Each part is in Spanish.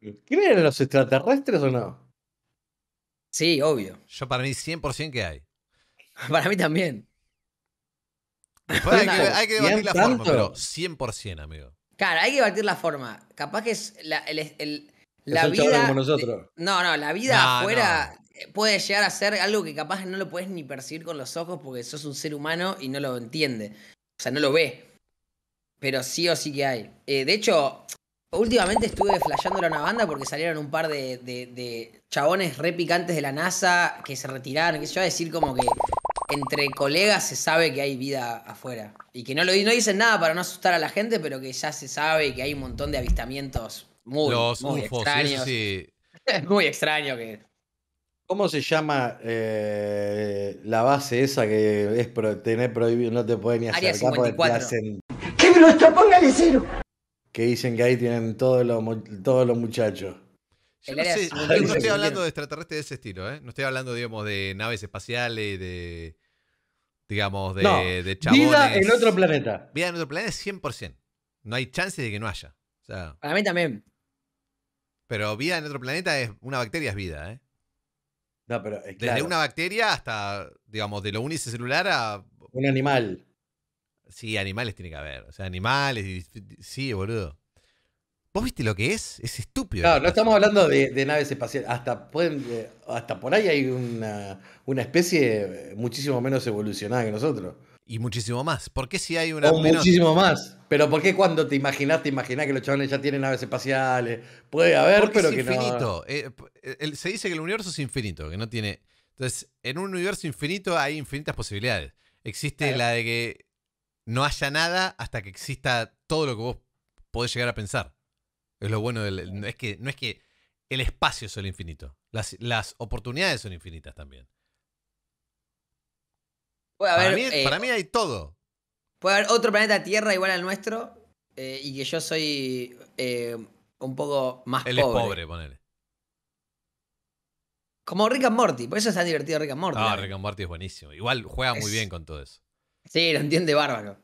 ¿Creen en los extraterrestres o no? Sí, obvio. Yo para mí 100% que hay. para mí también. hay, que, debatir la forma, pero 100%, amigo. Claro, hay que debatir la forma. Capaz que es la, vida. nosotros. No, no, la vida afuera puede llegar a ser algo que capaz no lo puedes ni percibir con los ojos porque sos un ser humano y no lo entiende. O sea, no lo ve. Pero sí o sí que hay. Eh, de hecho, Últimamente estuve flasheando a una banda porque salieron un par de, chabones repicantes de la NASA que se retiraron, que yo a decir como que entre colegas se sabe que hay vida afuera. Y que no lo no dicen nada para no asustar a la gente, pero que ya se sabe que hay un montón de avistamientos muy, extraños. muy extraño que. ¿Cómo se llama eh, la base esa que es tener prohibido, no te pueden ni acercar? ¡Que me lo cero! que dicen que ahí tienen todos los, todos los muchachos. no, estoy hablando de extraterrestres de ese estilo, ¿eh? No estoy hablando, digamos, de naves espaciales, de. Digamos, de, Vida en otro planeta. Vida en otro planeta es 100%. No hay chance de que no haya. O Para mí también. Pero vida en otro planeta es. Una bacteria es vida, ¿eh? No, pero. Eh, Desde una bacteria hasta, digamos, de lo unicelular a. Un animal. Sí, animales tiene que haber. O sea, animales. sí, boludo. ¿Vos viste lo que es? Es estúpido. Claro, no estamos hablando de, naves espaciales. Hasta, pueden, eh, hasta por ahí hay una, una, especie eh, muchísimo menos evolucionada que nosotros. Y muchísimo más. ¿Por qué si hay una. Muchísimo más. Pero ¿por qué cuando te imaginaste te que los chavales ya tienen naves espaciales? Puede haber, pero que no. es infinito, eh, se dice que el universo es infinito, que no tiene. Entonces, en un universo infinito hay infinitas posibilidades. Existe la de que no haya nada hasta que exista todo lo que vos podés llegar a pensar. Es lo bueno del. No es que, no es que el espacio es el infinito. Las, las oportunidades son infinitas también. Eh, para, mí, hay todo. Puede haber otro planeta Tierra igual al nuestro eh, y que yo soy eh, un poco más pobre. Él es pobre, ponele. Como Rick and Morty, por eso se ha divertido Rick and Morty. Ah, Rick and Morty es buenísimo. Igual juega muy bien con todo eso. Sí, lo entiende bárbaro.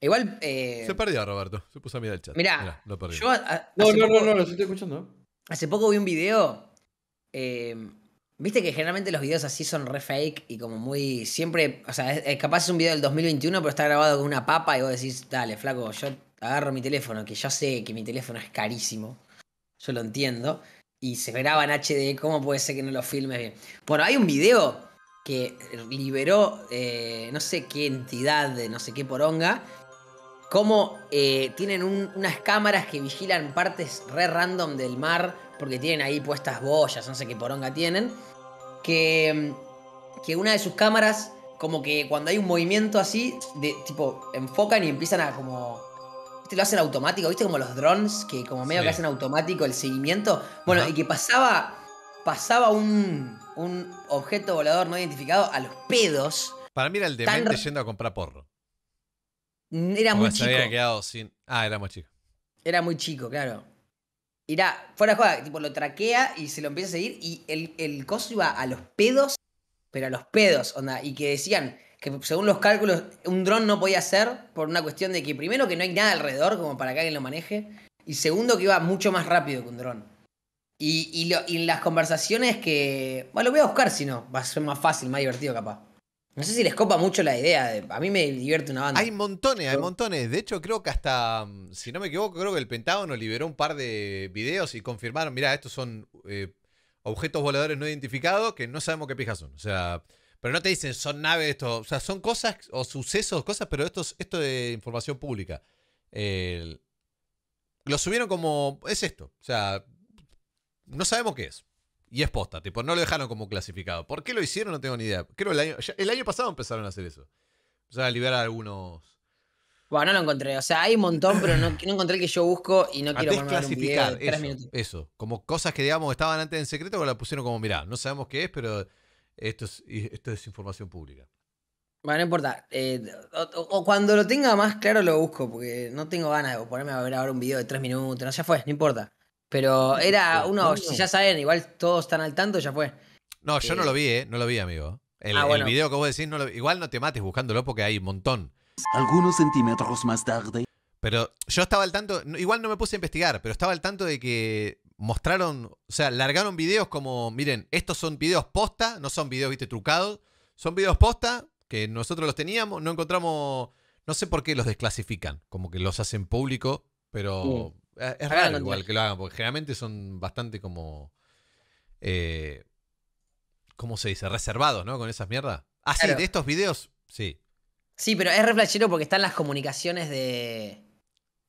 Igual. se eh, perdió, Roberto. Se puso a mirar el chat. Mirá, lo no, no, no, no, lo estoy escuchando. Hace poco vi un video. Eh, viste que generalmente los videos así son re fake y como muy. Siempre. O sea, es, capaz es un video del 2021, pero está grabado con una papa y vos decís, dale, flaco, yo agarro mi teléfono, que yo sé que mi teléfono es carísimo. Yo lo entiendo. Y se graba en HD, ¿cómo puede ser que no lo filmes bien? Bueno, hay un video que liberó eh, no sé qué entidad de no sé qué poronga cómo eh, tienen unas cámaras que vigilan partes re random del mar, porque tienen ahí puestas boyas, no sé qué poronga tienen, que, mm, que una de sus cámaras, como que cuando hay un movimiento así, de tipo, enfocan y empiezan a como... ¿viste? Lo hacen automático, ¿viste? Como los drones, que como medio que hacen automático el seguimiento. Bueno, y que pasaba, pasaba un, objeto volador no identificado a los pedos. Para mí era el demente yendo a comprar porro. Era muy chico. había quedado sin. Ah, era muy chico. Era muy chico, claro. Era, fuera de tipo, lo traquea y se lo empieza a seguir. Y el, el iba a los pedos, pero a los pedos, onda. Y que decían que según los cálculos, un dron no podía ser por una cuestión de que, primero, que no hay nada alrededor como para que alguien lo maneje. Y segundo, que iba mucho más rápido que un dron. Y, en las conversaciones que. Bueno, lo voy a buscar si no. Va a ser más fácil, más divertido, capaz. No sé si les copa mucho la idea. a mí me divierte una banda. Hay montones, hay montones. De hecho, creo que hasta, mm, si no me equivoco, creo que el Pentágono liberó un par de videos y confirmaron, mira, estos son eh, objetos voladores no identificados que no sabemos qué pijas son. O sea, pero no te dicen, son naves, esto. O sea, son cosas o sucesos, cosas, pero esto, esto de información pública. lo subieron como, es esto. O sea, no sabemos qué es y es posta. no lo dejaron como clasificado. ¿Por qué lo hicieron? No tengo ni idea. Creo el año, el año pasado empezaron a hacer eso. o a liberar algunos. Bueno, no lo encontré. O sea, hay un montón, pero no, encontré el que yo busco y no quiero clasificar. un eso, como cosas que, digamos, estaban antes en secreto, pero la pusieron como, mirá, no sabemos qué es, pero esto es, información pública. Bueno, no importa. Eh, o, cuando lo tenga más claro lo busco, porque no tengo ganas de ponerme a ver ahora un video de tres minutos. No, ya fue, no importa. Pero era uno, si ya saben, igual todos están al tanto, ya fue. No, yo no lo eh, vi, ¿eh? No lo vi, amigo. El, ah, video que vos decís, no igual no te mates buscándolo porque hay un montón. Algunos centímetros más tarde. Pero yo estaba al tanto, igual no me puse a investigar, pero estaba al tanto de que mostraron, o sea, largaron videos como, miren, estos son videos posta, no son videos, viste, trucados, son videos posta que nosotros los teníamos, no encontramos, no sé por qué los desclasifican, como que los hacen público, pero... Eh, es raro igual que lo hagan, porque generalmente son bastante como. Eh, ¿Cómo se dice? Reservados, ¿no? Con esas mierdas. Ah, sí, de estos videos, sí. Sí, pero es reflechero porque están las comunicaciones de.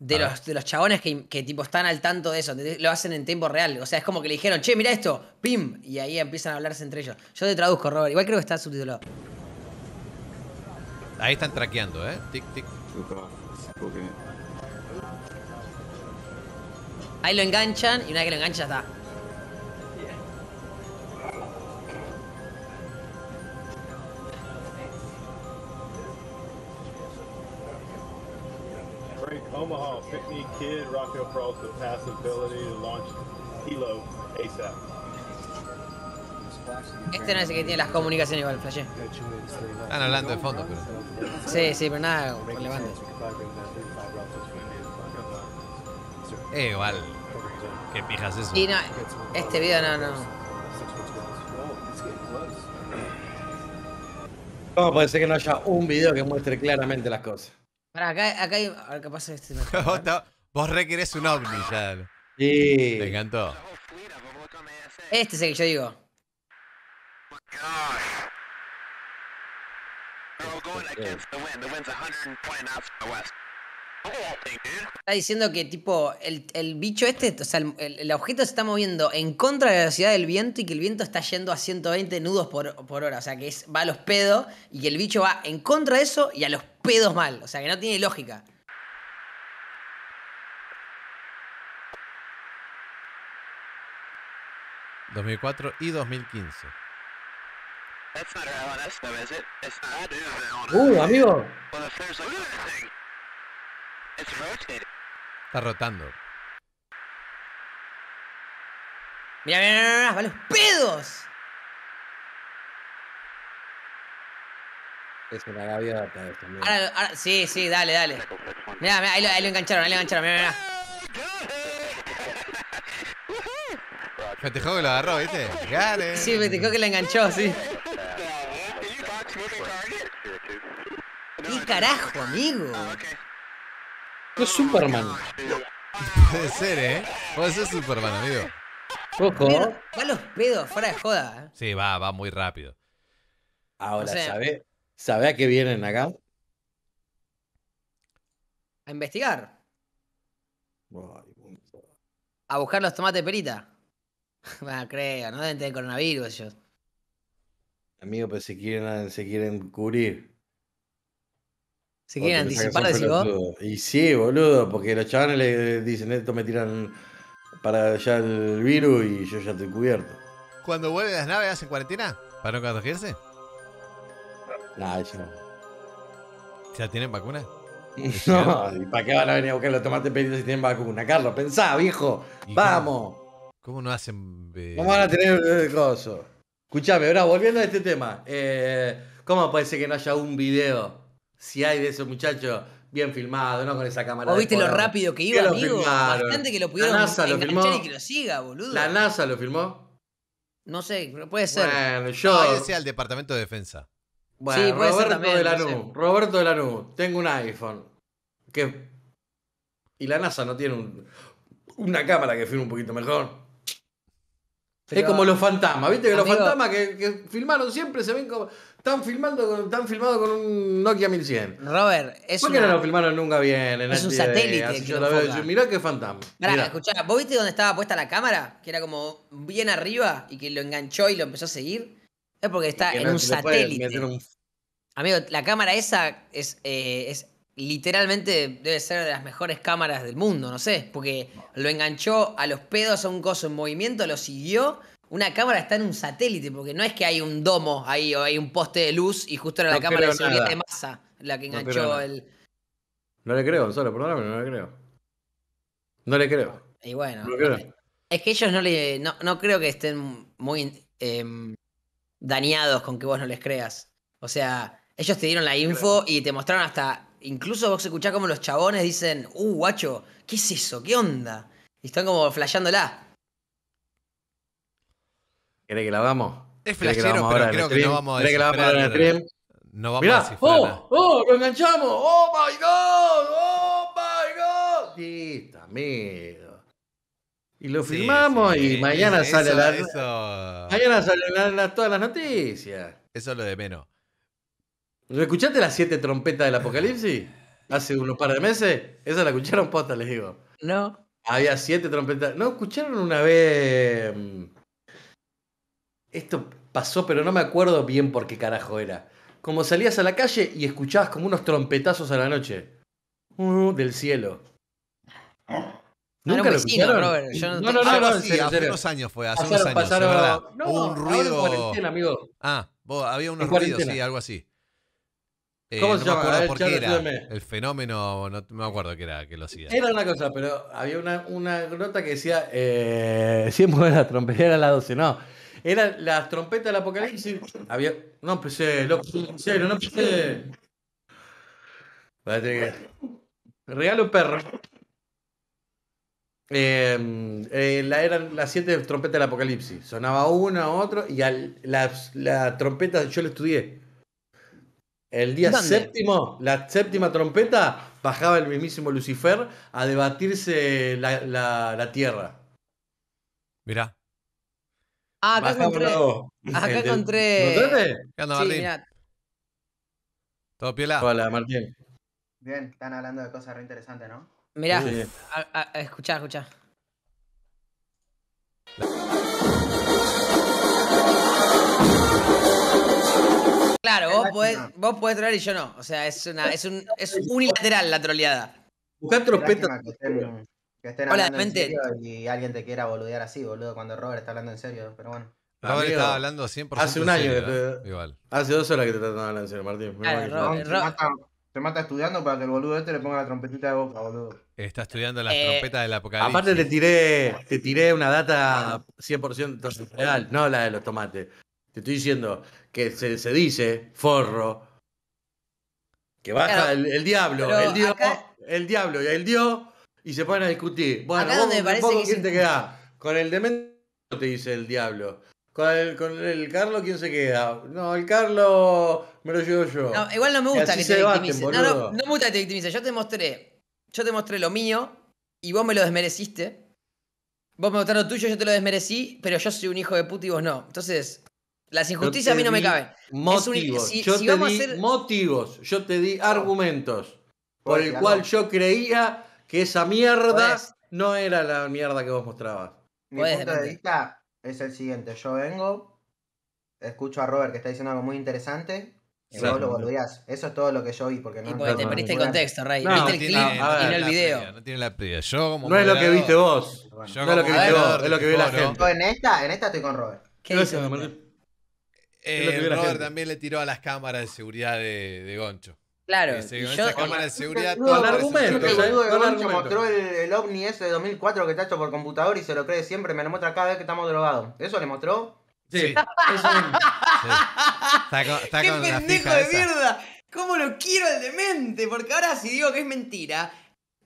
De los, de los, chabones que, tipo están al tanto de eso, lo hacen en tiempo real. O sea, es como que le dijeron, che, mira esto, pim, y ahí empiezan a hablarse entre ellos. Yo te traduzco, Robert, igual creo que está subtitulado. Ahí están traqueando, ¿eh? Tic, tic. Ahí lo enganchan y una vez que lo enganchan ya está. Este no es el que tiene las comunicaciones igual, Flash. Están hablando de fondo, pero. Sí, sí, pero nada relevante. Eh, igual. Qué pijas eso. este video no, no. ¿Cómo puede ser que no haya un video que muestre claramente las cosas? acá, acá hay. A ver qué pasa este. Vos requerés un ovni, ya. Sí. Te encantó. Este es el que yo digo. Está diciendo que tipo el, bicho este, o sea, el, objeto se está moviendo en contra de la velocidad del viento y que el viento está yendo a 120 nudos por, hora, o sea que es, va a los pedos y que el bicho va en contra de eso y a los pedos mal, o sea que no tiene lógica. ...2004 y 2015. Uh, amigo. Está rotando. Mira, mira, mira, mira, los pedos. Es una gaviota esto, ahora, ahora, sí, sí, dale, dale. Mira, mira, ahí lo, engancharon, ahí lo engancharon, mira, mira. Fetejó que lo agarró, ¿viste? Dale. Sí, dijo que lo enganchó, sí. ¿Qué carajo, amigo? Oh, Superman. Puede ser, ¿eh? Puede ser Superman, amigo. Ojo. Va los pedos, fuera de joda. ¿eh? Sí, va, va muy rápido. Ahora, sabes a qué vienen acá? A investigar. A buscar los tomates perita. bueno, creo, no deben tener coronavirus ellos. Amigo, pues si quieren, se quieren cubrir. Se quieren anticipar, decís vos. Y sí, boludo, porque los chavales le dicen esto me tiran para allá el virus y yo ya estoy cubierto. Cuando vuelven las naves hacen cuarentena para no contagiarse. Nah, eso no. ¿Ya tienen vacuna? No, ¿y para qué van a venir a buscar los tomates pedidos si tienen vacuna? Carlos, pensá, viejo. Vamos. Cómo, no hacen.? ¿Cómo eh? van a tener el eh, coso? Escuchame, ahora volviendo a este tema. Eh, ¿Cómo puede ser que no haya un video si hay de esos muchachos bien filmados ¿no? Con esa cámara. ¿O viste lo rápido que iba, amigo? Bastante que lo pudieron la NASA lo filmó. y que lo siga, boludo. ¿La NASA lo filmó? No sé, puede ser. Bueno, yo. Departamento de Defensa. Roberto de la NU Roberto de la Nu, tengo un iPhone. Y la NASA no tiene un... una cámara que filme un poquito mejor es como los fantasmas, ¿viste? Que los fantasmas que, que, filmaron siempre se ven como. Están, filmando están filmados con un Nokia 1100. Robert, es ¿Por qué no lo filmaron nunca bien? En es un satélite. qué fantasma. escuchá, ¿vos viste dónde estaba puesta la cámara? Que era como bien arriba y que lo enganchó y lo empezó a seguir. Es porque está en un satélite. Amigo, la cámara esa es eh, literalmente debe ser de las mejores cámaras del mundo, no sé, porque lo enganchó a los pedos a un coso en movimiento, lo siguió. Una cámara está en un satélite, porque no es que hay un domo ahí o hay un poste de luz y justo era la cámara de seguridad de masa la que enganchó el. No le creo, solo, perdóname, no le creo. No le creo. Y bueno, es que ellos no le. creo que estén muy em, dañados con que vos no les creas. O sea, ellos te dieron la info y te mostraron hasta incluso vos escuchás como los chabones dicen, uh, guacho, ¿qué es eso? ¿Qué onda? Y están como flasheándola. ¿Querés que la damos? Es flashero, pero creo que no vamos a decir que No vamos a decir. ¡Oh! ¡Oh! ¡Lo enganchamos! ¡Oh, my God! ¡Oh, my God! Listo, miedo Y lo filmamos y mañana, sale la, mañana sale, la, mañana salen todas las noticias. Eso es lo de menos. ¿Escuchaste las siete trompetas del apocalipsis? Hace unos par de meses. Esa la escucharon posta, les digo. No. Había siete trompetas. No, escucharon una vez. Mm, esto pasó, pero no me acuerdo bien por qué carajo era. Como salías a la calle y escuchabas como unos trompetazos a la noche. Uh, del cielo. Nunca lo escucharon. no, no, no, no, no ah, hace unos años fue, hace unos años. un ruido. Ahora Ah, había unos ruidos, sí, algo así. ¿Cómo eh, se llama? El fenómeno, no, me acuerdo qué era que lo hacía. Era una cosa, pero había una, una nota que decía eh, la trompeta trompeta, a las 12. No, era las trompetas del apocalipsis. Había, no empecé, loco, en no empecé. Regalo perro. Em, eh, eran las siete trompetas del apocalipsis. Sonaba una, otro, y al, trompetas la trompeta yo la estudié. El día séptimo, la séptima trompeta, bajaba el mismísimo Lucifer a debatirse la, la, la tierra. Mirá. Ah, acá encontré. acá encontré. ¿Qué onda, sí, Mirá. Todo piola. Hola, Martín. Bien, están hablando de cosas re interesantes, ¿no? Mirá, escuchá, escuchá. Claro, vos podés, vos trolear y yo no. O sea, es, una, es, un, es unilateral la troleada. Buscá trompeta. Que estén Hola, hablando en serio y alguien te quiera boludear así, boludo, cuando Robert está hablando en serio, pero bueno. Robert estaba hablando 100% Hace un año ¿eh? Igual. Hace dos horas que te está de hablar en serio, Martín. mata, estudiando para que el boludo este le ponga la trompetita de boca, boludo. Está estudiando las trompetas eh, trompetas del apocalipsis. Aparte te tiré, te tiré una data 100% real, no la de los tomates. Te estoy diciendo que se, dice forro. Que baja el, diablo, el dios, el diablo y el dios y se ponen a discutir. Bueno, acá vos, parece que ¿quién te queda? Con el demente te dice el diablo. Con el, con el Carlos, ¿quién se queda? No, el Carlos me lo llevo yo. No, igual no me gusta que te victimice No, no, me gusta que te victimices. Yo te mostré, yo te mostré lo mío y vos me lo desmereciste. Vos me mostraste lo tuyo, yo te lo desmerecí, pero yo soy un hijo de puta y vos no. Entonces, las injusticias a mí no me caben. Motivos. yo te di motivos, yo te di argumentos por el cual yo creía que esa mierda no era la mierda que vos mostrabas. Mi punto de vista es el siguiente. Yo vengo, escucho a Robert que está diciendo algo muy interesante. Y vos lo volvías. Eso es todo lo que yo vi. Porque no, te perdiste el contexto, Ray. viste el clip y no el video. no tiene la previa. no es lo que viste vos. no es lo que viste vos, es lo que la gente. En esta, en esta estoy con Robert. ¿Qué, dices, eh, Robert también le tiró a las cámaras de seguridad de, Goncho. Claro. y cámara de seguridad. todo argumento. el Goncho mostró el, ovni ese de 2004 que está hecho por computador y se lo cree siempre. Me lo muestra cada vez que estamos drogados. ¿Eso le mostró? Sí. Está con, ¡Qué pendejo de mierda! ¿Cómo lo quiero el demente? Porque ahora si digo que es mentira,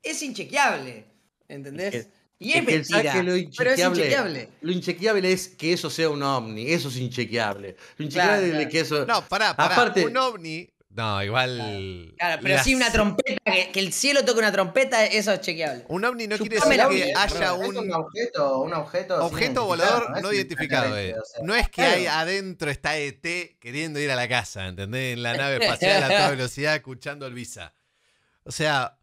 es inchequeable. ¿Entendés? Y es, mentira, que lo pero es inchequeable. Lo inchequeable es que eso sea un ovni, eso es inchequeable. Lo inchequeable que eso. No, pará, pará. Aparte... un ovni. No, igual. Claro, pero sí una trompeta, que, el cielo toque una trompeta, eso es chequeable. Un ovni no quiere decir que haya un... objeto, volador no, identificado. Eh. no es que hay adentro está ET queriendo ir a la casa, ¿entendés? En la nave espacial a toda velocidad, escuchando el visa. O sea,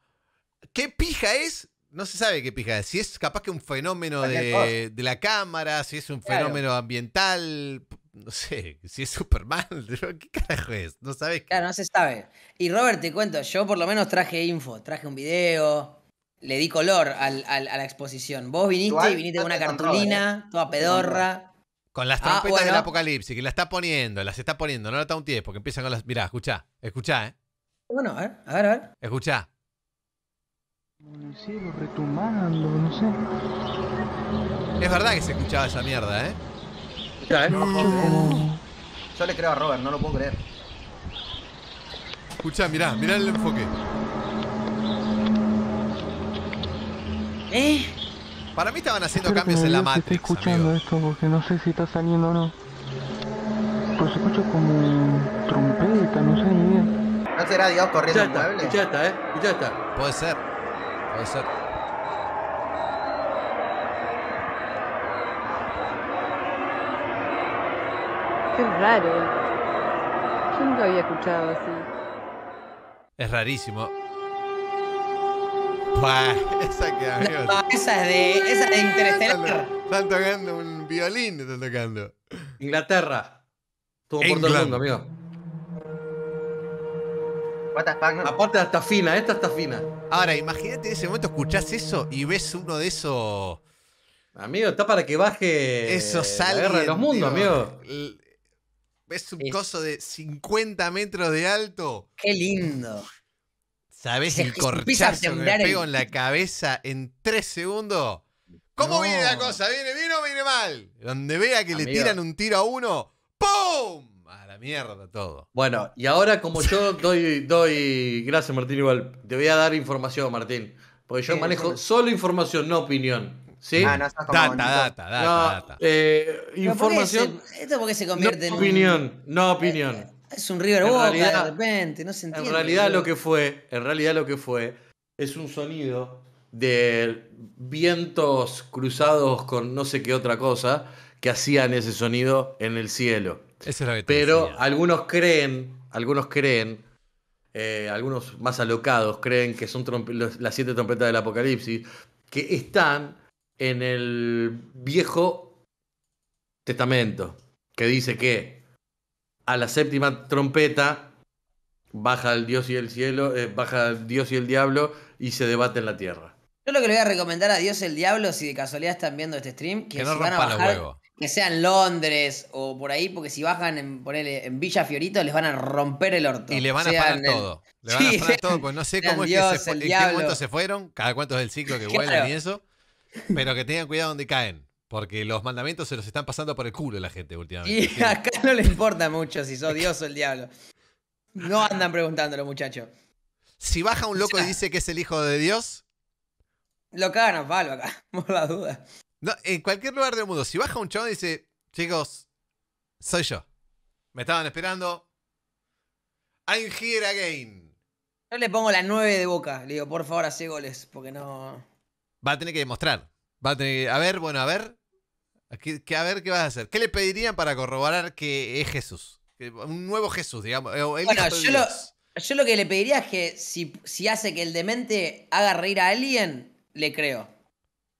¿qué pija es no se sabe qué pija es. Si es capaz que un fenómeno de, la cámara, si es un fenómeno ambiental, no sé, si es Superman, ¿qué carajo es? No sabes. Claro, no se sabe. Y Robert, te cuento, yo por lo menos traje info, traje un video, le di color al, a la exposición. Vos viniste y viniste con una cartulina, eh. toda pedorra. Con las ah, trompetas del apocalipsis, que la está poniendo, las está poniendo, no lo está un tiempo, porque empiezan con las. Mirá, escuchá, escuchá, eh. Bueno, a ver, a ver, a ver. Escuchá. En el cielo retumbando, no sé. Es verdad que se escuchaba esa mierda, ¿eh? Ya, ¿eh? No. Yo le creo a Robert, no lo puedo creer. Escucha, mirá, mirá el enfoque. ¿Eh? Para mí estaban haciendo cambios en la matriz. Estoy escuchando esto porque no sé si está saliendo o no. Pues escucho como trompeta, no sé ni bien. ¿No será Dios corriendo ya Ya está, eh, ya está. Puede ser. Puede Qué raro. Yo nunca había escuchado así. Es rarísimo. esa que esa es de, esa es de Interestelar. Están tocando un violín, están tocando. Inglaterra. Estuvo por todo el mundo, amigo. está Aparte fina, esta está fina. Ahora, imagínate en ese momento escuchás eso y ves uno de esos. Amigo, está para que baje Eso sale de los mundos, amigo. Ves un coso de 50 metros de alto. Qué lindo. Sabes el corchazo que me en la cabeza en tres segundos? ¿Cómo viene la cosa? ¿Viene bien o viene mal? Donde vea que le tiran un tiro a uno, ¡pum! mierda todo. Bueno, y ahora como yo doy, doy, gracias Martín igual, te voy a dar información Martín, porque yo manejo solo información, no opinión. ¿Sí? Ah, data, data, data, eh, información. esto porque se convierte en. Opinión, no eh, opinión. Eh, es un River de repente, no se entiende. En realidad lo que fue, en realidad lo que fue, es un sonido de vientos cruzados con no sé qué otra cosa que hacían ese sonido en el cielo. Pero algunos creen, algunos creen, eh, algunos más alocados creen que son las siete trompetas del apocalipsis, que están en el viejo testamento, que dice que a la séptima trompeta baja el Dios y el cielo, eh, baja el Dios y el diablo y se debate en la tierra. Yo lo que le voy a recomendar a Dios y el diablo, si de casualidad están viendo este stream, que, no rompan van a que sea en Londres o por ahí, porque si bajan en, Villa Fiorito les van a romper el orto. Y le van a parar todo. van a todo, no sé cómo es que se, qué se fueron, cada cuánto es el ciclo que vuelven y eso, pero que tengan cuidado donde caen. Porque los mandamientos se los están pasando por el culo la gente últimamente. Y acá no le importa mucho si sos Dios o el diablo. No andan preguntándolo, muchachos. Si baja un loco y dice que es el hijo de Dios. Lo cagan a palo acá, por la duda en cualquier lugar del mundo, si baja un chabón y dice, chicos, soy yo. Me estaban esperando. I'm here again. Yo le pongo la nueve de boca. Le digo, por favor, hace goles, porque no. Va a tener que demostrar. Va a tener que. A ver, bueno, a ver. que, a ver qué vas a hacer. ¿Qué le pedirían para corroborar que es Jesús? Un nuevo Jesús, digamos. yo lo, yo lo, que le pediría es que si, si hace que el demente haga reír a alguien, le creo.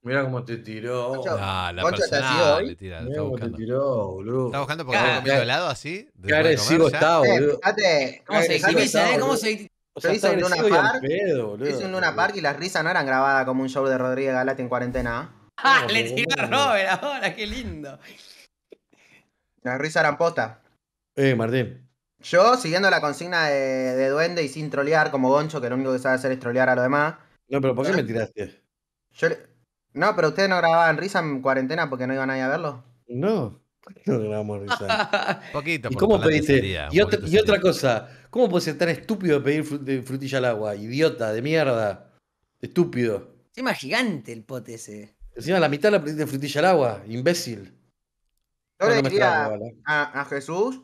Mira cómo te tiró. la persona te le cómo te tiró, boludo. Estaba buscando porque el había comido helado así? Qué agresivo eh, boludo. fíjate, ¿Cómo se hizo? ¿Cómo se O sea, hizo en Luna Park, pedo, hizo en una Park y las risas no eran grabadas como un show de Rodríguez Galati en cuarentena. ¡Ah! ah le tiró a Robert ahora, qué lindo. Las risas eran posta. Eh, Martín. Yo, siguiendo la consigna de, de Duende y sin trolear como Goncho, que lo único que sabe hacer es trolear a los demás, No, pero ¿por qué me tiraste? yo le- no, pero ustedes no grababan risa en cuarentena porque no iban a ir a verlo. No, no grabamos risa. poquito, ¿Y cómo pediste? y, otra, cosa, ¿cómo puedes ser tan estúpido de pedir frutilla al agua? Idiota, de mierda. Estúpido. más gigante el pote ese. Encima la mitad la pediste de frutilla al agua, imbécil. Yo le ¿eh? a, Jesús.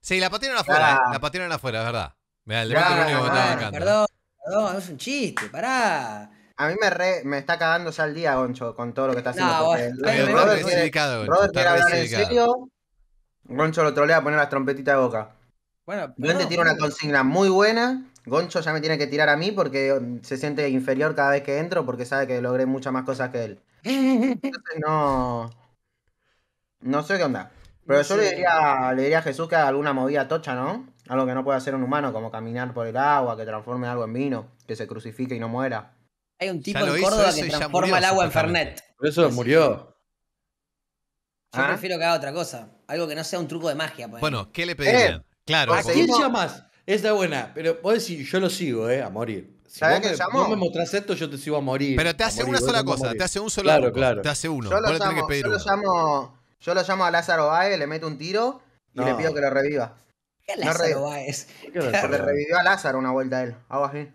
Sí, la patieron afuera, la era afuera, es verdad. Mira, el debate lo único que estaba Perdón, perdón, es un chiste, pará. A mí me, re, me está el día, Goncho, con todo lo que está haciendo. No, hablar en serio. Goncho lo trolea a poner las trompetitas de boca. Bueno, Yo una consigna muy buena. Goncho ya me tiene que tirar a mí porque se siente inferior cada vez que entro porque sabe que logré muchas más cosas que él. no. No sé qué onda. Pero yo le, diría, le diría a Jesús que haga alguna movida tocha, ¿no? Algo que no puede hacer un humano, como caminar por el agua, que transforme algo en vino, que se crucifique y no muera. Hay un tipo en Córdoba que transforma el agua en Fernet. Por eso murió. Yo ¿Ah? prefiero que haga otra cosa. Algo que no sea un truco de magia. Bueno, ¿qué le eh, pedirían? claro. ¿A quién llamas? Esta buena. Pero vos decís, yo lo sigo, ¿eh? A morir. Si vos, me, mostrás esto, yo te sigo a morir. Pero te hace una sola cosa. Te hace un solo claro, claro. Te hace uno. Yo lo, llamo, yo, llamo, a Lázaro Baez, le meto un tiro y le pido que lo reviva. ¿Qué Lázaro no Baez? revivió a Lázaro una vuelta a él. Hago así.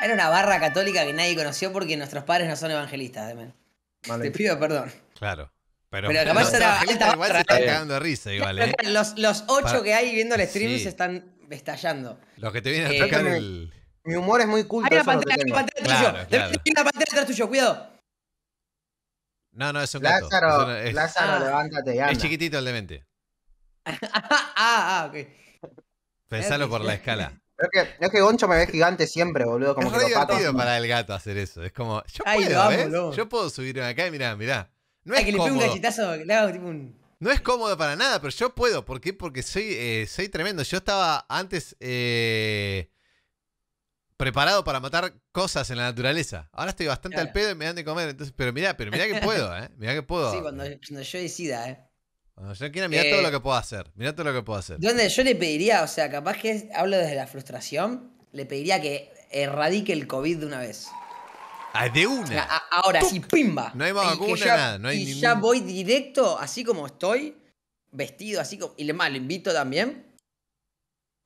Era una barra católica que nadie conoció porque nuestros padres no son evangelistas, Vale. Te pido perdón. Claro. Pero, pero capaz era igual se están cagando de risa igual, ¿eh? Los, los ocho que hay viendo el stream se están estallando. Los que te vienen a eh, tocar el... Mi humor es muy culto. Hay una pantalla, no tuyo. Claro. Hay pantalla tuyo, cuidado. No, no, es un gato. Lázaro, es... Lázaro ah. levántate ya. Es chiquitito el demente. ah, ah, ok. Pensalo por la escala. No es que, Goncho me ve gigante siempre, boludo. Como es que divertido para el gato hacer eso. Es como, yo puedo, ¿eh? Yo puedo subirme acá y mirá, mirá. No es que cómodo. le un No es cómodo para nada, pero yo puedo. ¿Por qué? Porque soy, eh, soy tremendo. Yo estaba antes eh, preparado para matar cosas en la naturaleza. Ahora estoy bastante al pedo y me dan de comer. Entonces, pero mirá, pero mirá que puedo, ¿eh? Mirá que puedo. Sí, cuando, cuando yo decida, ¿eh? Cuando yo mirá todo eh, lo que puedo hacer. Mirá todo lo que puedo hacer. Donde yo le pediría, o sea, capaz que hablo desde la frustración, le pediría que erradique el COVID de una vez. Ah, de una. ahora sí, pimba. No hay más vacuna, ya, nada. y ya voy directo, así como estoy, vestido, así como. Y le lo invito también.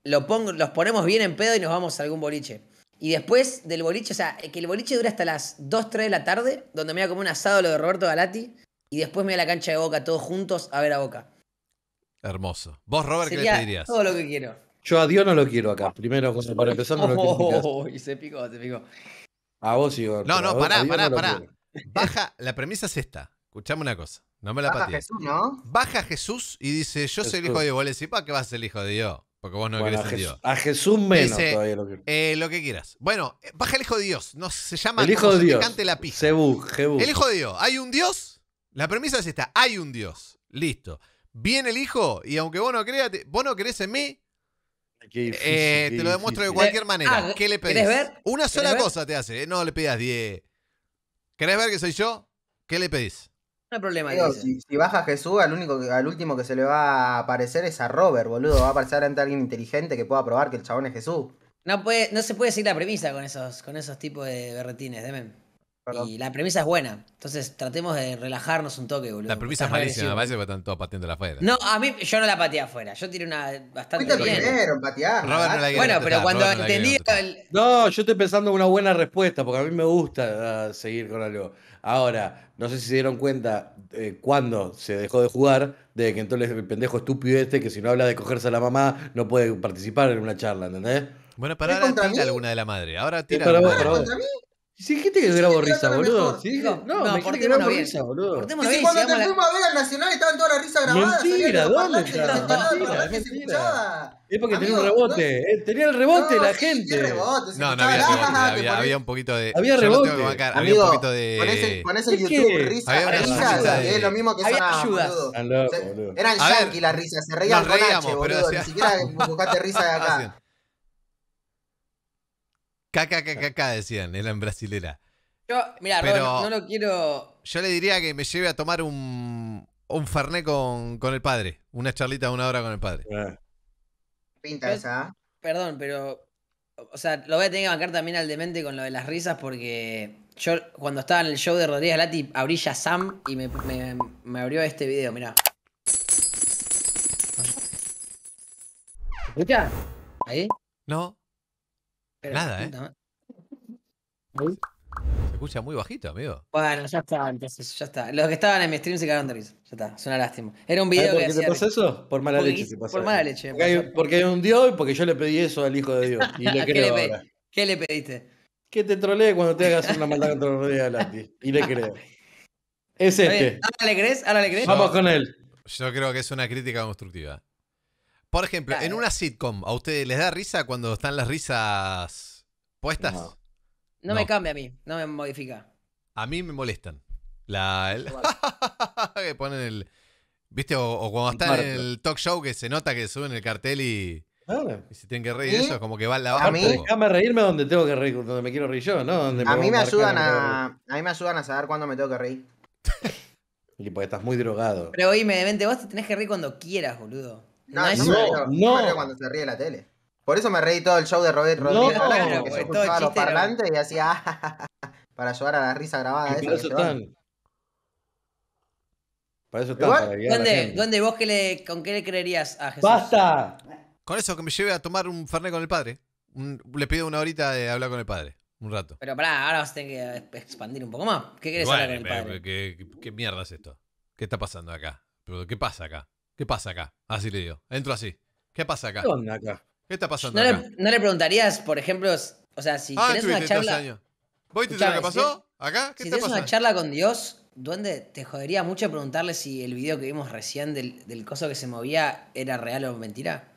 Lo pongo, los ponemos bien en pedo y nos vamos a algún boliche. Y después del boliche, o sea, que el boliche dura hasta las 2, 3 de la tarde, donde me voy como un asado lo de Roberto Galati y después me voy a la cancha de Boca todos juntos a ver a Boca. Hermoso. Vos, Robert, ¿qué le dirías? Todo lo que quiero. Yo a Dios no lo quiero acá. Primero, José, para empezar, no lo quiero. y se picó, se picó. A vos, Igor. No, no, pará, pará, pará. Baja, la premisa es esta. Escuchame una cosa. No me la Baja patees. Jesús, ¿no? Baja Jesús y dice: Yo soy el hijo de Dios. Vos le decís, ¿para qué vas el hijo de Dios? Porque vos no bueno, querés a Dios. A Jesús menos todavía lo quiero. Eh, lo que quieras. Bueno, eh, baja el hijo de Dios. No, se llama. El hijo de Dios. Cante la El hijo de Dios. ¿Hay un Dios? La premisa es esta, hay un Dios, listo. Viene el hijo y aunque vos no creas, crees en mí, eh, te lo demuestro de cualquier eh, manera. Ah, ¿Qué le pedís? Una sola cosa te hace, eh, no le pidas 10. ¿Querés ver que soy yo? ¿Qué le pedís? No hay problema. Dios. si, baja Jesús, al, único, al último que se le va a aparecer es a Robert, boludo. Va a aparecer ante alguien inteligente que pueda probar que el chabón es Jesús. No, se puede decir la premisa con esos, con esos tipos de berretines, Demen. Y la premisa es buena. Entonces tratemos de relajarnos un toque, boludo. La premisa es malísima, me parece que están todos la afuera. No, a mí yo no la pateé afuera. Yo tiré una bastante bien. patear, bueno, pero cuando entendí. No, yo estoy pensando en una buena respuesta, porque a mí me gusta ah, seguir con algo. Ahora, no sé si se dieron cuenta eh, cuando se dejó de jugar, de que entonces el pendejo estúpido este, que si no habla de cogerse a la mamá, no puede participar en una charla, ¿entendés? Bueno, para ahora tira alguna de la madre. Ahora tira. alguna de la madre. Si dijiste que grabo risa, boludo. Si dije, no, no, me que grabo risa, boludo. Si cuando te fuimos a ver al Nacional estaban todas las risas grabadas. Mentira, ¿dónde está? Mentira, Es porque tenía un rebote. Eh, tenía el rebote la gente. No, no había rebote. Había un poquito de. Había rebote. Había un poquito de. Ponés el YouTube risa. Risas, es lo mismo que sonaban, boludo. Eran yankee las risas, se reían con H, boludo. Ni siquiera buscaste risa de acá. Ah, caca, decían, era en brasilera. Yo, mira, no, no, lo quiero. Yo le diría que me lleve a tomar un, un fernet con, el padre. Una charlita de una hora con el padre. Pinta esa. ¿eh? Perdón, pero. O sea, lo voy a tener que bancar también al demente con lo de las risas porque yo cuando estaba en el show de Rodríguez Lati abrí ya Sam y me, abrió este video, mirá. ¿Escucha? ¿Ahí? No. Nada, ¿eh? Se escucha muy bajito, amigo. Bueno, ya está, entonces, ya está. Los que estaban en mi stream se quedaron de risa. Ya está, es una lástima. Era un video que. ¿Por qué te pasó eso? Por mala leche. por mala leche. Porque hay, porque hay, un Dios y porque yo le pedí eso al hijo de Dios. Y le creo ¿Qué le ¿Qué le pediste? Que te trolee cuando te hagas una maldad contra los de Y le creo. Es este. ¿Ahora le crees? ¿Ahora le crees? Vamos con él. Yo creo que es una crítica constructiva. Por ejemplo, en una sitcom, ¿a ustedes les da risa cuando están las risas puestas? No, me cambia a mí, no me modifica. A mí me molestan. La, que ponen el. ¿Viste? O, cuando están en el talk show que se nota que suben el cartel y. Ah. Y se tienen que reír eso, es como que va la baja. A mí, déjame reírme donde tengo que reír, donde me quiero reír yo, ¿no? a, mí me ayudan a... me ayudan a saber cuándo me tengo que reír. y porque estás muy drogado. Pero oíme, demente, vos te tenés que reír cuando quieras, boludo. No, no, no. cuando se ríe la tele. Por eso me reí todo el show de Robert Rodríguez. Que Rodríguez que yo los parlantes y hacía ah, para ayudar a la risa grabada. Para eso están. Para eso ¿Dónde, ¿Dónde vos qué le, con qué le creerías a Jesús? ¡Basta! Con eso que me lleve a tomar un fernet con el padre. le pido una horita de hablar con el padre. Un rato. Pero pará, ahora vas a tener que expandir un poco más. ¿Qué querés hablar con el padre? ¿qué, ¿Qué mierda es esto? ¿Qué está pasando acá? ¿Qué pasa acá? ¿Qué pasa acá? Así le digo. Entro así. ¿Qué pasa acá? ¿Qué está pasando ¿No, acá? Le, ¿no le preguntarías, por ejemplo, o sea, si ah, tienes una charla... ¿Voy a lo que pasó? ¿Acá? ¿Qué si una charla con Dios, Duende, te jodería mucho preguntarle si el video que vimos recién del, coso que se movía era real o mentira.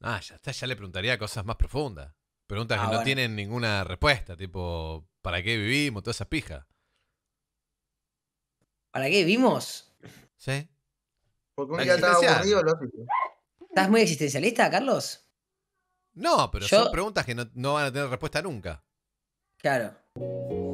Ah, ya ya le preguntaría cosas más profundas. Preguntas ah, que no tienen ninguna respuesta, tipo, ¿para qué vivimos? Toda esa pija. ¿Para qué vivimos? Sí. Porque un día estaba aburrido, ¿Estás muy existencialista, Carlos? No, pero son preguntas que no van a tener respuesta nunca. Claro.